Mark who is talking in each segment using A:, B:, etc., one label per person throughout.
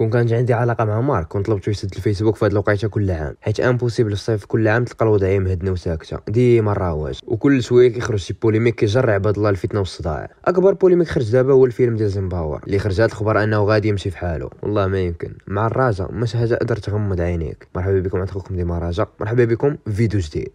A: كون كانت عندي علاقه مع مارك كنت طلبته يسد الفيسبوك في هاد الوقيته كل عام حيت امبوسيبل الصيف كل عام تلقى الوضعيه مهدنه وساكته ديما واج وكل شويه كيخرج شي بوليميك كيجرع عباد الله الفتنه والصداع اكبر بوليميك خرج دابا هو الفيلم ديال زيمباور اللي خرجات الخبر انه غادي يمشي في حاله والله ما يمكن مع الراجا الرجا حاجه قدر تغمض عينيك مرحبا بكم عند خوكم ديما راجا مرحبا بكم فيديو جديد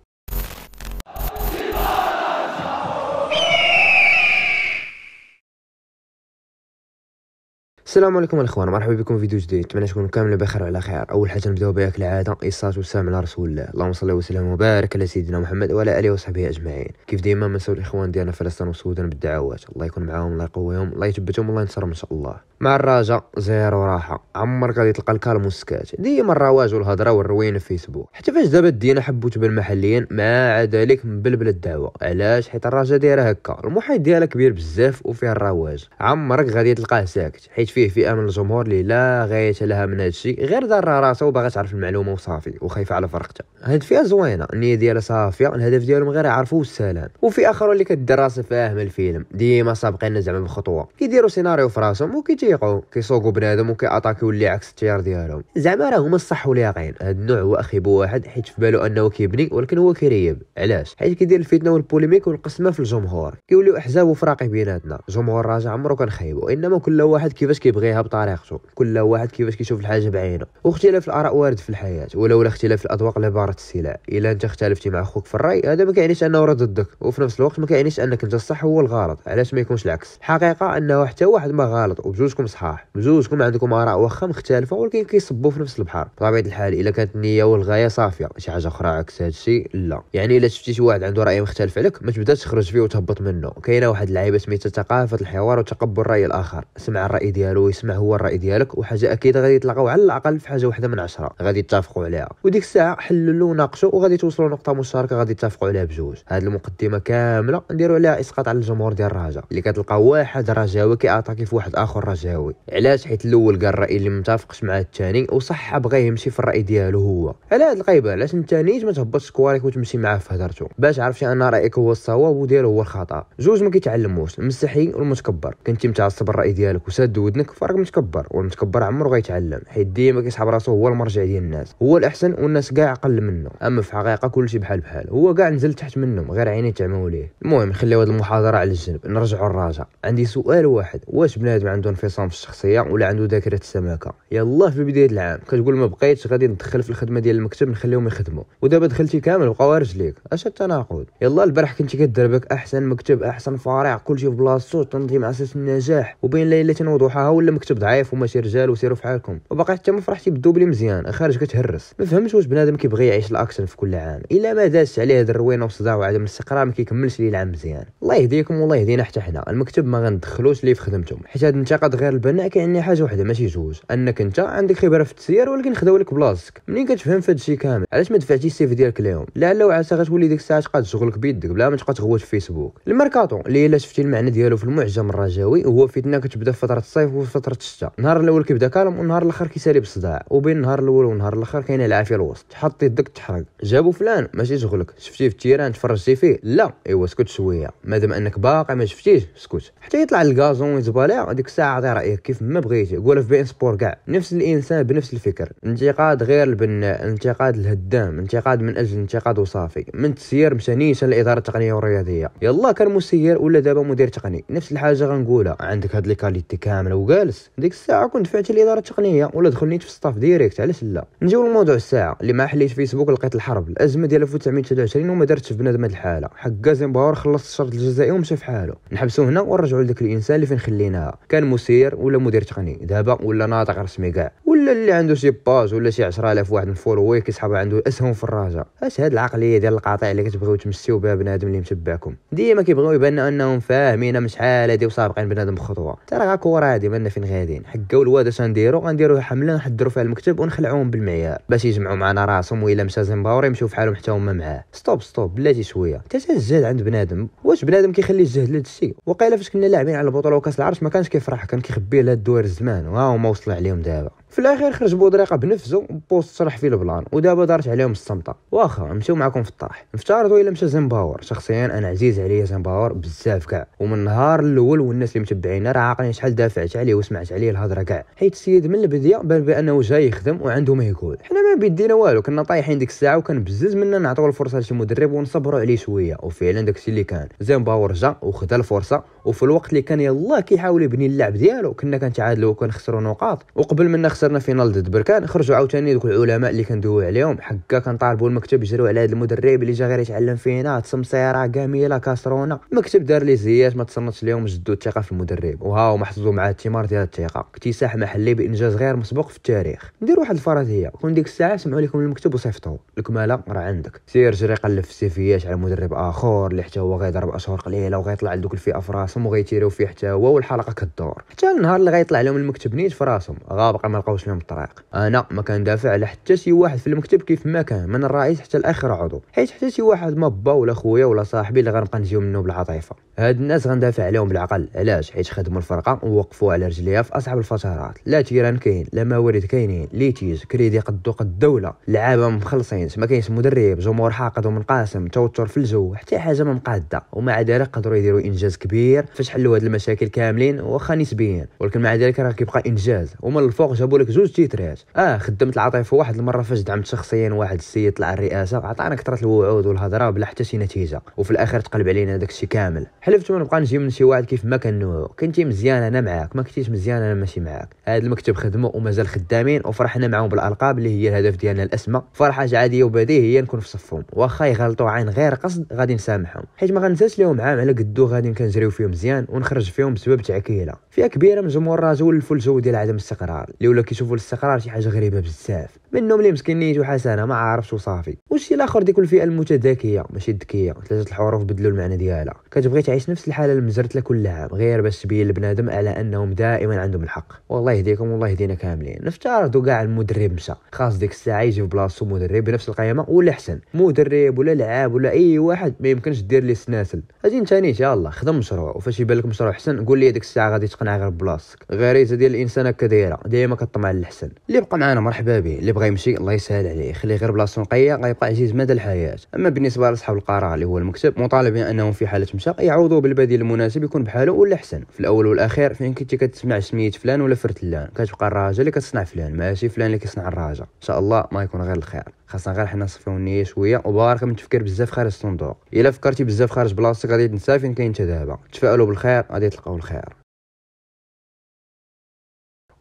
A: السلام عليكم الاخوان مرحبا بكم في فيديو جديد نتمنى تكونوا كامل بخير وعلى خير اول حاجه نبداو بها كالعاده الصلاه والسلام على رسول الله اللهم صل وسلم وبارك على سيدنا محمد وعلى اله وصحبه اجمعين كيف ديما ما نساو الاخوان ديالنا فلسطين والسودان بالدعوات الله يكون معاهم الله يقويهم الله يثبتهم الله ينصرهم ان شاء الله مع الراجا زيرو راحه عمرك غادي تلقى الكالم والسكات ديما الرواج والهضره والروينه في فيسبوك حتى فاش دابا دينا حبوا تبان محليا مع ذلك مبلبل الدعوه علاش حيت الراجا دايره هكا المحيط ديالها كبير بزاف وفيه الرواج عمرك غادي تلقاه ساكت حيت فيه فيه في امن الجمهور اللي لا غايه لها من هذا الشيء غير دار راسها وباغا تعرف المعلومه وصافي وخايفه على فرقتها هاد الفئه زوينه النيه ديالها صافيه الهدف ديالهم غير يعرفوا السلام وفي اخر اللي كدير راسها فاهم الفيلم ديما سابقين زعما بخطوه كيديروا سيناريو في راسهم وكيتيقوا كيسوقوا بنادم وكياتاكيو اللي عكس التيار ديالهم زعما راه هما الصح واليقين هاد النوع هو اخي واحد حيت في بالو انه كيبني ولكن هو كيريب علاش حيت كيدير الفتنه والبوليميك والقسمه في الجمهور كيوليو احزاب وفراقي بيناتنا جمهور راجع عمرو كنخيبو انما كل واحد كيفاش كيبقى كيبغيها بطريقته كل واحد كيفاش كيشوف الحاجه بعينه واختلاف الاراء وارد في الحياه ولولا اختلاف الاذواق لعباره السلع الا انت اختلفتي مع اخوك في الراي هذا ما كيعنيش انه راه ضدك وفي نفس الوقت ما كيعنيش انك انت الصح هو الغلط علاش ما يكونش العكس الحقيقه انه حتى واحد ما غلط وبجوجكم صحاح بجوجكم عندكم اراء واخا مختلفه ولكن كيصبوا في نفس البحر بطبيعه الحال الا كانت النيه والغايه صافيه شي حاجه اخرى عكس هذا الشيء لا يعني الا شفتي شي واحد عنده راي مختلف عليك ما تبداش تخرج فيه وتهبط منه كاينه واحد اللعيبه سميتها ثقافه الحوار وتقبل الراي الاخر سمع الراي ديالو ويسمع هو الراي ديالك وحاجه اكيد غادي يطلقوا على الاقل في حاجه واحده من عشرة غادي يتفقوا عليها وديك الساعه حللوا وناقشوا وغادي توصلوا لنقطه مشتركه غادي يتفقوا عليها بجوج هاد المقدمه كامله نديروا عليها اسقاط على الجمهور ديال الرجاء اللي كتلقى واحد رجاوي كياتاكي في واحد اخر رجاوي علاش حيت الاول قال الراي اللي متفقش مع الثاني وصح بغا يمشي في الراي ديالو هو على هاد القايبه علاش انت نيت ما تهبطش كوارك وتمشي معاه في هضرته باش عرفتي ان رايك هو الصواب وديالو هو الخطا جوج ما كيتعلموش المستحي والمتكبر كنتي متعصب الراي ديالك وساد ودنك كفار راك متكبر والمتكبر عمره غيتعلم حيت ديما كيسحب راسو هو المرجع ديال الناس هو الاحسن والناس كاع اقل منه اما في الحقيقه كلشي بحال بحال هو كاع نزل تحت منهم غير عيني تعموا ليه المهم نخليو هذه المحاضره على الجنب نرجعوا للراجا عندي سؤال واحد واش بنادم عنده انفصام في الشخصيه ولا عنده ذاكره السمكه يلاه في بدايه العام كتقول ما بقيتش غادي ندخل في الخدمه ديال المكتب نخليهم يخدموا ودابا دخلتي كامل بقاو رجليك اش التناقض يلا البارح كنتي كدربك احسن مكتب احسن فريق كلشي في بلاصتو تنظيم اساس النجاح وبين ليله وضحاها ولا مكتوب ضعيف وماشي رجال وسيروا في حالكم وباقي حتى ما فرحتي بالدوبلي مزيان خارج كتهرس ما فهمتش واش بنادم كيبغي يعيش الاكشن في كل عام الا ما دازش عليه هاد الروينه وصداع وعدم الاستقرار ما كيكملش ليه العام مزيان الله يهديكم والله يهدينا حتى حنا المكتب ما غندخلوش ليه في خدمتهم حيت هاد الانتقاد غير البناء كيعني حاجه وحده ماشي جوج انك انت عندك خبره في التسيير ولكن خداو لك بلاصتك منين كتفهم في هادشي كامل علاش ما دفعتي السيف ديالك ليهم لعل وعسى غتولي ديك الساعه تقاد شغلك بيدك بلا ما تبقى تغوت في فيسبوك الماركاتون اللي الا شفتي المعنى ديالو في المعجم الرجاوي هو فتنه كتبدا في فتره الصيف وفي فتره الشتاء النهار الاول كيبدا كالم والنهار الاخر كيسالي بالصداع وبين النهار الاول والنهار الاخر كاينه العافيه الوسط تحط يدك تحرق جابو فلان ماشي شغلك شفتيه في التيران تفرجتي فيه لا ايوا اسكت شويه مادام انك باقي ما شفتيش اسكت حتى يطلع الكازون يتبالع هذيك الساعه عطي رايك كيف ما بغيتي قولها في بين سبور كاع نفس الانسان بنفس الفكر انتقاد غير البناء انتقاد الهدام انتقاد من اجل انتقاد وصافي من تسيير مشى نيشان الاداره التقنيه والرياضيه يلا كان مسير ولا دابا مدير تقني نفس الحاجه غنقولها عندك هاد لي كاليتي كامله وجالس ديك الساعه كنت فعت الاداره التقنيه ولا دخلنيت في الصاف ديريكت علاش لا نجيو لموضوع الساعه اللي ما حليت فيسبوك لقيت الحرب الازمه ديال 1923 وما درتش في بنادم هاد الحاله حق زنباور خلصت شرط الجزائي ومشى في حاله نحبسوا هنا ونرجعوا لذاك الانسان اللي فين خليناها كان مسير ولا مدير تقني دابا ولا ناطق رسمي كاع ولا اللي عنده شي باج ولا شي 10000 واحد مفولوي كيسحب عنده اسهم في الراجا اش هاد العقليه ديال القاطع اللي كتبغيو تمسيو بها بنادم اللي متبعكم ديما كيبغيو يبان انهم فاهمين شحال هادي وسابقين بنادم خطوه ترى غا كوره هادي مالنا فين غاديين حكاو الواد اش نديرو غنديرو حمله نحضرو فيها المكتب ونخلعوهم بالمعيار باش يجمعوا معنا راسهم ويلا مشى زيمباوري يمشيو فحالهم حتى هما معاه ستوب ستوب بلاتي شويه تتسجل عند بنادم واش بنادم بنادم كيخلي الجهد لهذا الشيء وقيله فاش كنا لاعبين على البطوله وكاس العرش ما كانش كيفرح كان كيخبي لهاد الدوائر الزمان ها ما وصل عليهم دابا في الاخير خرج بودريقه بنفسه بوست صرح فيه البلان ودابا دارت عليهم الصمته واخا نمشيو معكم في الطرح نفترضوا الا مشى زيمباور شخصيا انا عزيز عليا زيمباور بزاف كاع ومن النهار الاول والناس اللي متبعينه راه عاقلين شحال دافعت عليه وسمعت عليه الهضره كاع حيت السيد من البدايه بان بانه جاي يخدم وعنده ما يقول حنا ما بيدينا والو كنا طايحين ديك الساعه وكان بزز منا نعطيو الفرصه لشي مدرب ونصبروا عليه شويه وفعلا داكشي اللي كان زيمباور جا وخدا الفرصه وفي الوقت اللي كان يلاه كيحاول يبني اللعب ديالو كنا كنتعادلوا وكنخسروا نقاط وقبل ما نخسر خسرنا فينال ضد بركان خرجوا عاوتاني دوك العلماء اللي كندويو عليهم حكا كنطالبوا المكتب يجريو على هذا المدرب اللي جا غير يتعلم فينا تسمسيره كامله كاسرونه المكتب دار لي زيات ما تصنتش ليهم جدوا الثقه في المدرب وها هو محظوظ مع الثمار ديال الثقه اكتساح محلي بانجاز غير مسبوق في التاريخ ندير واحد الفرضيه كون ديك الساعه سمعوا لكم المكتب وصيفطوه الكماله راه عندك سير جري قلب في السيفيات على مدرب اخر اللي حتى هو غيضرب اشهر قليله وغيطلع لدوك الفئه في راسهم وغيتيريو فيه حتى هو والحلقه كدور حتى النهار اللي غيطلع لهم المكتب نيت في راسهم غابقى ما لقاوش لهم الطريق انا ما كندافع على حتى شي واحد في المكتب كيف ما كان من الرئيس حتى لاخر عضو حيت حتى شي واحد ما با ولا خويا ولا صاحبي اللي غنبقى نجيو منه بالعطيفه هاد الناس غندافع عليهم بالعقل علاش حيت خدموا الفرقه ووقفوا على رجليها في اصعب الفترات لا تيران كاين لا موارد كاينين ليتيز كريدي قدو قد الدوله لعابه مخلصينش ما كاينش مدرب جمهور حاقد ومنقاسم توتر في الجو حتى حاجه ما مقاده ومع ذلك قدروا يديروا انجاز كبير فاش حلوا هاد المشاكل كاملين واخا نسبيا ولكن مع ذلك راه كيبقى انجاز ومن الفوق جابوا نجيبوا لك زوج تيترات اه خدمت العاطفه واحد المره فاش دعمت شخصيا واحد السيد طلع الرئاسه عطانا كثره الوعود والهضره بلا حتى شي نتيجه وفي الاخر تقلب علينا داك الشيء كامل حلفت ما نبقى نجي من شي واحد كيف ما كان نوعو كنتي مزيان انا معاك ما كنتيش مزيان انا ماشي معاك هذا المكتب خدمه ومازال خدامين وفرحنا معاهم بالالقاب اللي هي الهدف ديالنا الاسمى فرحه عاديه وبديهيه نكون في صفهم واخا يغلطوا عين غير قصد غادي نسامحهم حيت ما غنساش لهم عام على قدو غادي كنجريو فيهم مزيان ونخرج فيهم بسبب تعكيله فئه كبيره من جمهور الرجل الفلسفه ديال عدم الاستقرار اللي ولا كيشوفوا الاستقرار شي حاجه غريبه بزاف منهم اللي مسكين نيتو حسنه ما عارفش وصافي وشي الاخر ديك الفئه المتذكيه ماشي الذكيه ثلاثه الحروف بدلوا المعنى ديالها كتبغي تعيش نفس الحاله اللي مزرت لها كل عام غير باش تبين لبنادم على انهم دائما عندهم الحق والله يهديكم والله يهدينا كاملين نفترضوا كاع المدرب مشى خاص ديك الساعه يجي في بلاصتو مدرب بنفس القيمه ولا احسن مدرب ولا لعاب ولا اي واحد ما يمكنش دير لي سناسل اجي انت يلاه خدم مشروع وفاش يبان لك مشروع احسن قول لي ديك الساعه غادي كنقنع غير بلاصتك غريزه ديال الانسان هكا دايره ديما كطمع للحسن اللي بقى معانا مرحبا به اللي بغى يمشي الله يسهل عليه خليه غير بلاصتو نقيه غيبقى عزيز مدى الحياه اما بالنسبه لاصحاب القرار اللي هو المكتب مطالبين انهم في حاله مشى يعوضوا بالبديل المناسب يكون بحاله ولا احسن في الاول والاخير فين كنتي كتسمع سميت فلان ولا فرتلان كتبقى الراجل اللي كتصنع فلان ماشي فلان اللي كيصنع الراجة ان شاء الله ما يكون غير الخير خاصنا غير حنا نصفيو النيه شويه وبارك من تفكير بزاف خارج الصندوق الا فكرتي بزاف خارج بلاصتك غادي تنسى فين كاين انت دابا تفائلوا بالخير غادي تلقاو الخير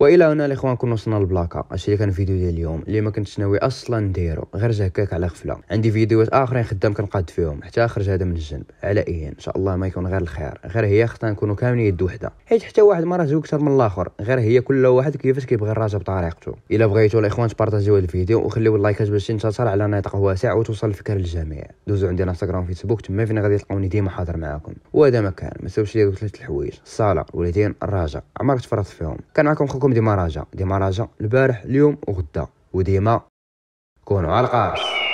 A: والى هنا الاخوان كنا وصلنا للبلاكه هادشي اللي كان الفيديو ديال اليوم اللي ما كنتش ناوي اصلا نديرو غير جا هكاك على غفله عندي فيديوهات اخرين خدام كنقاد فيهم حتى خرج هذا من الجنب على ايه ان شاء الله ما يكون غير الخير غير هي خصنا نكونوا كاملين يد وحده حيت حتى واحد ما راه اكثر من الاخر غير هي كل واحد كيفاش كيبغي الراجا بطريقته الا بغيتو الاخوان تبارطاجيو الفيديو وخليو اللايكات باش ينتشر على نطاق واسع وتوصل الفكره للجميع دوزو عندي انستغرام فيسبوك تما فين غادي تلقوني ديما حاضر معاكم وهذا مكان ما تنساوش ديروا ثلاث الحوايج الصاله الوالدين الرجاء عمرك تفرط فيهم كان معكم خوكم ديما راجا ديما راجا البارح اليوم وغدا وديما كونوا على القارش